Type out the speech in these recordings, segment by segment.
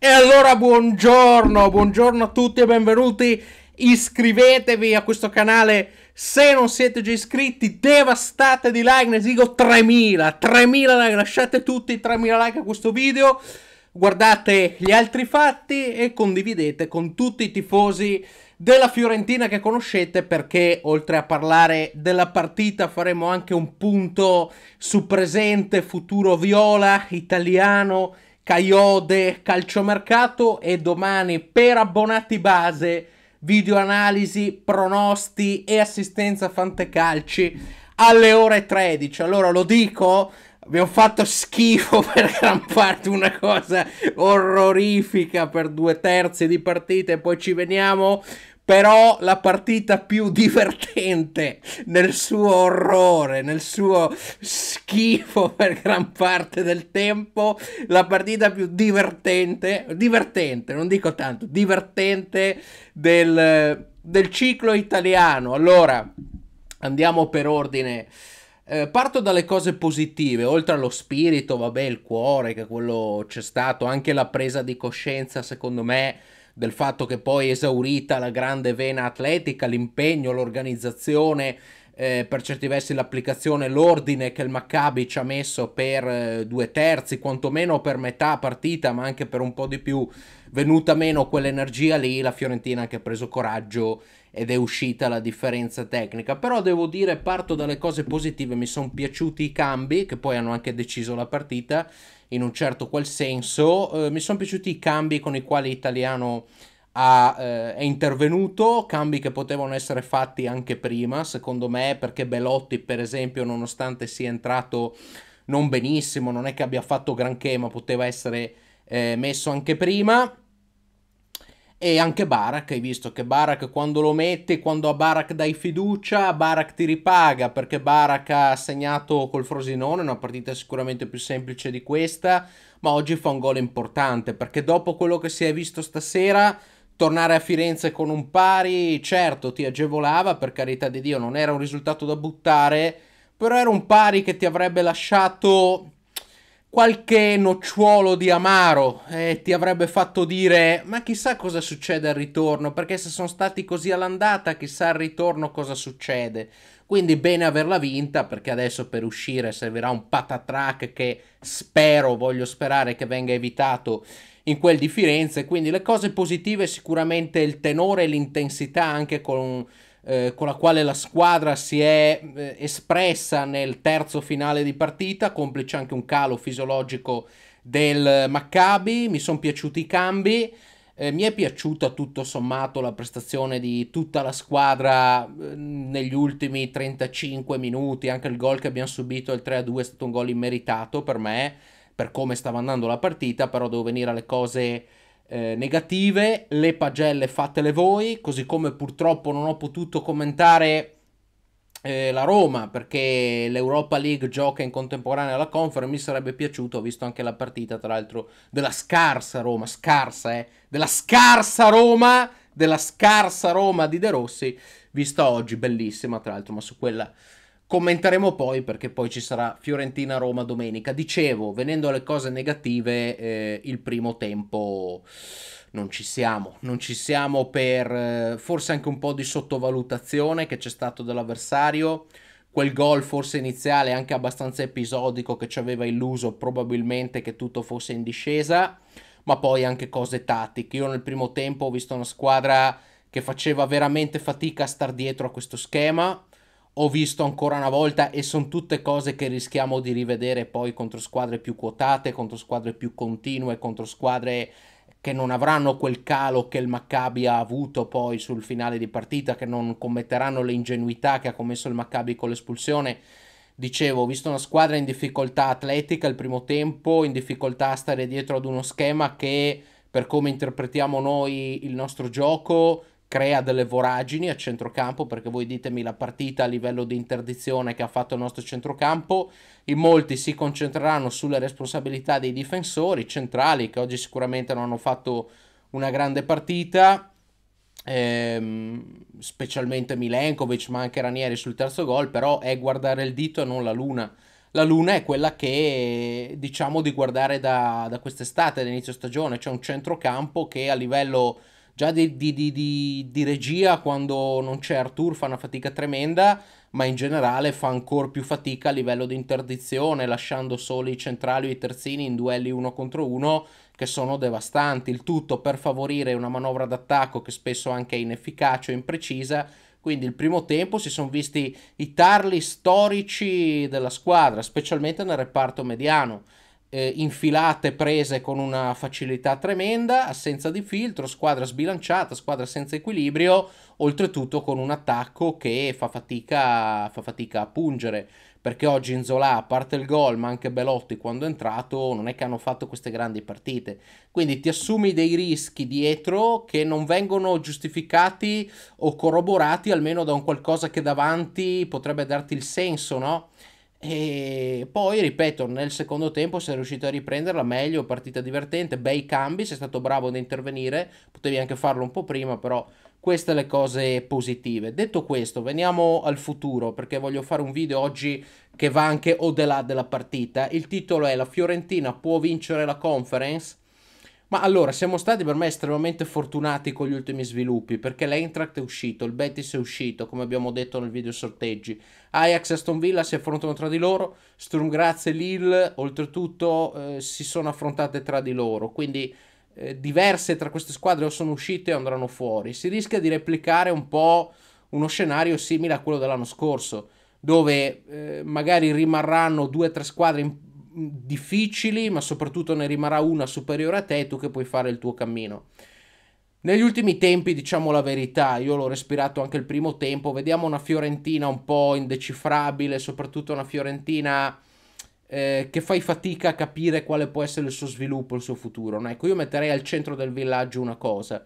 E allora buongiorno, buongiorno a tutti e benvenuti. Iscrivetevi a questo canale se non siete già iscritti. Devastate di like, ne esigo 3000, 3000 like, lasciate tutti 3000 like a questo video. Guardate gli altri fatti e condividete con tutti i tifosi della Fiorentina che conoscete perché oltre a parlare della partita faremo anche un punto su presente, futuro viola, italiano, Caiode Calciomercato e domani per abbonati base videoanalisi, pronosti e assistenza fantecalci alle ore 13. Allora lo dico, abbiamo fatto schifo per gran parte, una cosa orrorifica per due terzi di partite, poi ci veniamo però la partita più divertente nel suo orrore, nel suo schifo per gran parte del tempo, la partita più divertente, divertente, non dico tanto, divertente del, del ciclo italiano. Allora, andiamo per ordine. Eh, parto dalle cose positive, oltre allo spirito, vabbè, il cuore, che quello c'è stato, anche la presa di coscienza, secondo me, del fatto che poi esaurita la grande vena atletica, l'impegno, l'organizzazione eh, per certi versi l'applicazione, l'ordine che il Maccabi ci ha messo per eh, due terzi, quantomeno per metà partita, ma anche per un po' di più, venuta meno quell'energia lì, la Fiorentina ha anche preso coraggio ed è uscita la differenza tecnica. Però devo dire, parto dalle cose positive, mi sono piaciuti i cambi, che poi hanno anche deciso la partita, in un certo qual senso, eh, mi sono piaciuti i cambi con i quali l'italiano ha, eh, è intervenuto, cambi che potevano essere fatti anche prima, secondo me, perché Belotti, per esempio, nonostante sia entrato non benissimo, non è che abbia fatto granché, ma poteva essere eh, messo anche prima. E anche Barak, hai visto che Barak quando lo metti, quando a Barak dai fiducia, Barak ti ripaga perché Barak ha segnato col Frosinone, una partita sicuramente più semplice di questa, ma oggi fa un gol importante perché dopo quello che si è visto stasera Tornare a Firenze con un pari, certo, ti agevolava, per carità di Dio, non era un risultato da buttare, però era un pari che ti avrebbe lasciato qualche nocciuolo di amaro e ti avrebbe fatto dire ma chissà cosa succede al ritorno, perché se sono stati così all'andata, chissà al ritorno cosa succede. Quindi bene averla vinta, perché adesso per uscire servirà un patatrack che spero, voglio sperare che venga evitato in quel di Firenze, quindi le cose positive sicuramente il tenore e l'intensità anche con, eh, con la quale la squadra si è eh, espressa nel terzo finale di partita, complice anche un calo fisiologico del Maccabi, mi sono piaciuti i cambi, eh, mi è piaciuta tutto sommato la prestazione di tutta la squadra eh, negli ultimi 35 minuti, anche il gol che abbiamo subito, il 3-2 è stato un gol immeritato per me, per come stava andando la partita, però devo venire alle cose eh, negative, le pagelle fatele voi, così come purtroppo non ho potuto commentare eh, la Roma perché l'Europa League gioca in contemporanea alla Conference, mi sarebbe piaciuto, ho visto anche la partita tra l'altro della scarsa Roma, scarsa eh, della scarsa Roma, della scarsa Roma di De Rossi, vista oggi, bellissima tra l'altro, ma su quella Commenteremo poi perché poi ci sarà Fiorentina-Roma domenica. Dicevo, venendo alle cose negative, eh, il primo tempo non ci siamo, non ci siamo per eh, forse anche un po' di sottovalutazione che c'è stato dell'avversario. Quel gol forse iniziale anche abbastanza episodico che ci aveva illuso probabilmente che tutto fosse in discesa, ma poi anche cose tattiche. Io nel primo tempo ho visto una squadra che faceva veramente fatica a star dietro a questo schema, ho visto ancora una volta e sono tutte cose che rischiamo di rivedere poi contro squadre più quotate, contro squadre più continue, contro squadre che non avranno quel calo che il Maccabi ha avuto poi sul finale di partita, che non commetteranno le ingenuità che ha commesso il Maccabi con l'espulsione. Dicevo, ho visto una squadra in difficoltà atletica il primo tempo, in difficoltà a stare dietro ad uno schema che, per come interpretiamo noi il nostro gioco, crea delle voragini a centrocampo perché voi ditemi la partita a livello di interdizione che ha fatto il nostro centrocampo in molti si concentreranno sulle responsabilità dei difensori centrali che oggi sicuramente non hanno fatto una grande partita ehm, specialmente Milenkovic ma anche Ranieri sul terzo gol però è guardare il dito e non la luna la luna è quella che diciamo di guardare da, da quest'estate, all'inizio stagione, c'è un centrocampo che a livello già di, di, di, di, regia quando non c'è Arthur fa una fatica tremenda, ma in generale fa ancora più fatica a livello di interdizione, lasciando soli i centrali o i terzini in duelli uno contro uno che sono devastanti. Il tutto per favorire una manovra d'attacco che spesso anche è inefficace o imprecisa. Quindi il primo tempo si sono visti i tarli storici della squadra, specialmente nel reparto mediano eh, infilate prese con una facilità tremenda, assenza di filtro, squadra sbilanciata, squadra senza equilibrio, oltretutto con un attacco che fa fatica, fa fatica a pungere, perché oggi Inzola, a parte il gol, ma anche Belotti quando è entrato, non è che hanno fatto queste grandi partite. Quindi ti assumi dei rischi dietro che non vengono giustificati o corroborati almeno da un qualcosa che davanti potrebbe darti il senso, no? E poi, ripeto, nel secondo tempo sei riuscito a riprenderla meglio, partita divertente, bei cambi, sei stato bravo ad intervenire, potevi anche farlo un po' prima, però queste le cose positive. Detto questo, veniamo al futuro, perché voglio fare un video oggi che va anche o de là della partita. Il titolo è La Fiorentina può vincere la conference? Ma allora, siamo stati per me estremamente fortunati con gli ultimi sviluppi, perché l'Eintracht è uscito, il Betis è uscito, come abbiamo detto nel video sorteggi. Ajax e Aston Villa si affrontano tra di loro, Sturm Graz e Lille oltretutto eh, si sono affrontate tra di loro, quindi eh, diverse tra queste squadre o sono uscite o andranno fuori. Si rischia di replicare un po' uno scenario simile a quello dell'anno scorso, dove eh, magari rimarranno due o tre squadre in difficili, ma soprattutto ne rimarrà una superiore a te tu che puoi fare il tuo cammino. Negli ultimi tempi, diciamo la verità, io l'ho respirato anche il primo tempo, vediamo una Fiorentina un po' indecifrabile, soprattutto una Fiorentina eh, che fai fatica a capire quale può essere il suo sviluppo, il suo futuro. Ecco, io metterei al centro del villaggio una cosa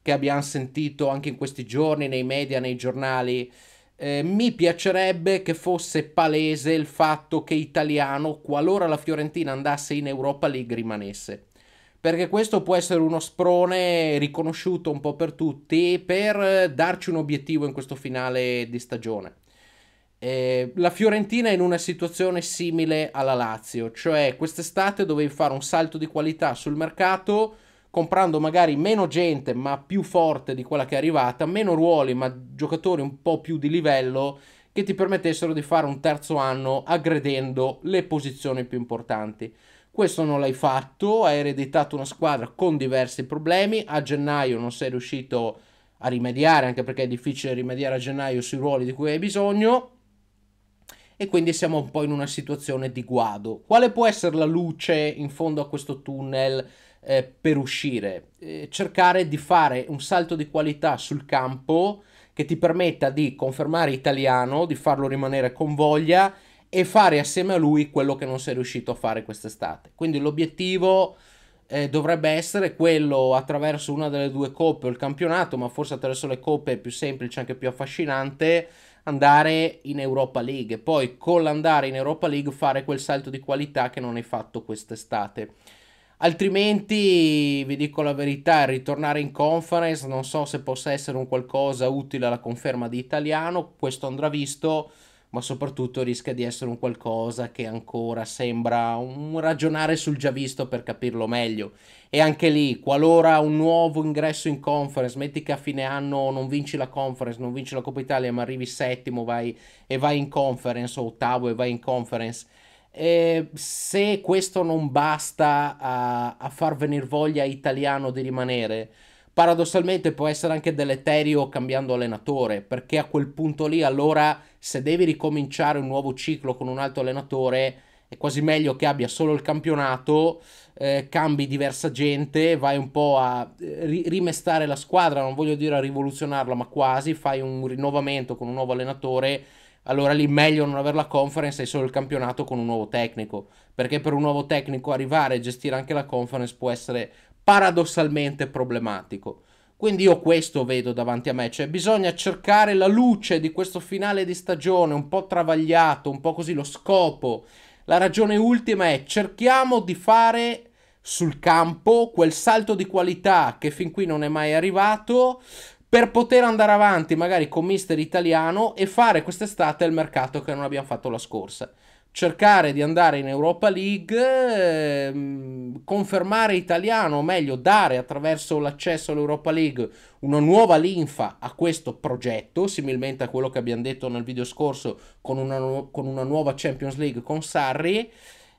che abbiamo sentito anche in questi giorni nei media, nei giornali, eh, mi piacerebbe che fosse palese il fatto che italiano, qualora la Fiorentina andasse in Europa League, rimanesse. Perché questo può essere uno sprone riconosciuto un po' per tutti per darci un obiettivo in questo finale di stagione. Eh, la Fiorentina è in una situazione simile alla Lazio, cioè quest'estate dovevi fare un salto di qualità sul mercato comprando magari meno gente ma più forte di quella che è arrivata, meno ruoli ma giocatori un po' più di livello che ti permettessero di fare un terzo anno aggredendo le posizioni più importanti. Questo non l'hai fatto, hai ereditato una squadra con diversi problemi, a gennaio non sei riuscito a rimediare, anche perché è difficile rimediare a gennaio sui ruoli di cui hai bisogno, e quindi siamo un po' in una situazione di guado. Quale può essere la luce in fondo a questo tunnel eh, per uscire, eh, cercare di fare un salto di qualità sul campo che ti permetta di confermare italiano, di farlo rimanere con voglia e fare assieme a lui quello che non sei riuscito a fare quest'estate. Quindi l'obiettivo eh, dovrebbe essere quello attraverso una delle due coppe o il campionato, ma forse attraverso le coppe è più semplice, anche più affascinante, andare in Europa League e poi con l'andare in Europa League fare quel salto di qualità che non hai fatto quest'estate. Altrimenti, vi dico la verità, ritornare in conference non so se possa essere un qualcosa utile alla conferma di italiano, questo andrà visto, ma soprattutto rischia di essere un qualcosa che ancora sembra un ragionare sul già visto per capirlo meglio. E anche lì, qualora un nuovo ingresso in conference, metti che a fine anno non vinci la conference, non vinci la Coppa Italia, ma arrivi settimo vai, e vai in conference, o ottavo e vai in conference eh, se questo non basta a, a far venire voglia italiano di rimanere, paradossalmente può essere anche deleterio cambiando allenatore, perché a quel punto lì allora se devi ricominciare un nuovo ciclo con un altro allenatore è quasi meglio che abbia solo il campionato, eh, cambi diversa gente, vai un po' a eh, ri- rimestare la squadra, non voglio dire a rivoluzionarla, ma quasi, fai un rinnovamento con un nuovo allenatore allora lì meglio non avere la conference e solo il campionato con un nuovo tecnico, perché per un nuovo tecnico arrivare e gestire anche la conference può essere paradossalmente problematico. Quindi io questo vedo davanti a me, cioè bisogna cercare la luce di questo finale di stagione un po' travagliato, un po' così lo scopo. La ragione ultima è cerchiamo di fare sul campo quel salto di qualità che fin qui non è mai arrivato per poter andare avanti magari con mister italiano e fare quest'estate il mercato che non abbiamo fatto la scorsa. Cercare di andare in Europa League, ehm, confermare italiano, o meglio dare attraverso l'accesso all'Europa League una nuova linfa a questo progetto, similmente a quello che abbiamo detto nel video scorso con una, nu- con una nuova Champions League con Sarri.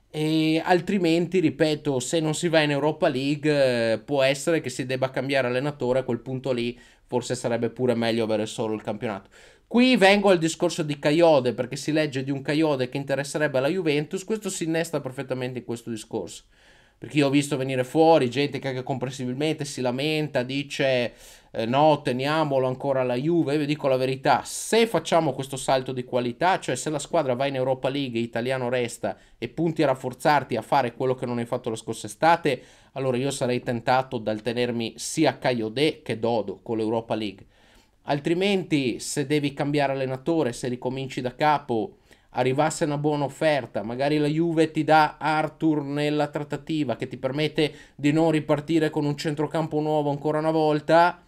E altrimenti, ripeto, se non si va in Europa League, eh, può essere che si debba cambiare allenatore a quel punto lì forse sarebbe pure meglio avere solo il campionato. Qui vengo al discorso di Caiode, perché si legge di un Caiode che interesserebbe alla Juventus, questo si innesta perfettamente in questo discorso. Perché io ho visto venire fuori gente che anche comprensibilmente si lamenta, dice eh, no, teniamolo ancora la Juve. Io vi dico la verità, se facciamo questo salto di qualità, cioè se la squadra va in Europa League, italiano resta e punti a rafforzarti a fare quello che non hai fatto la scorsa estate, allora io sarei tentato dal tenermi sia Caiode che Dodo con l'Europa League. Altrimenti, se devi cambiare allenatore, se ricominci da capo arrivasse una buona offerta, magari la Juve ti dà Arthur nella trattativa che ti permette di non ripartire con un centrocampo nuovo ancora una volta,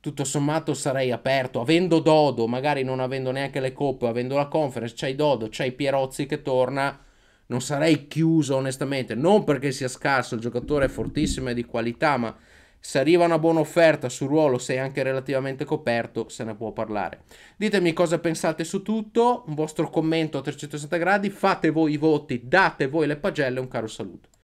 tutto sommato sarei aperto, avendo Dodo, magari non avendo neanche le coppe, avendo la conference, c'hai Dodo, c'hai Pierozzi che torna, non sarei chiuso onestamente, non perché sia scarso, il giocatore è fortissimo e di qualità, ma se arriva una buona offerta sul ruolo, sei anche relativamente coperto, se ne può parlare. Ditemi cosa pensate su tutto, un vostro commento a 360 gradi, fate voi i voti, date voi le pagelle, un caro saluto.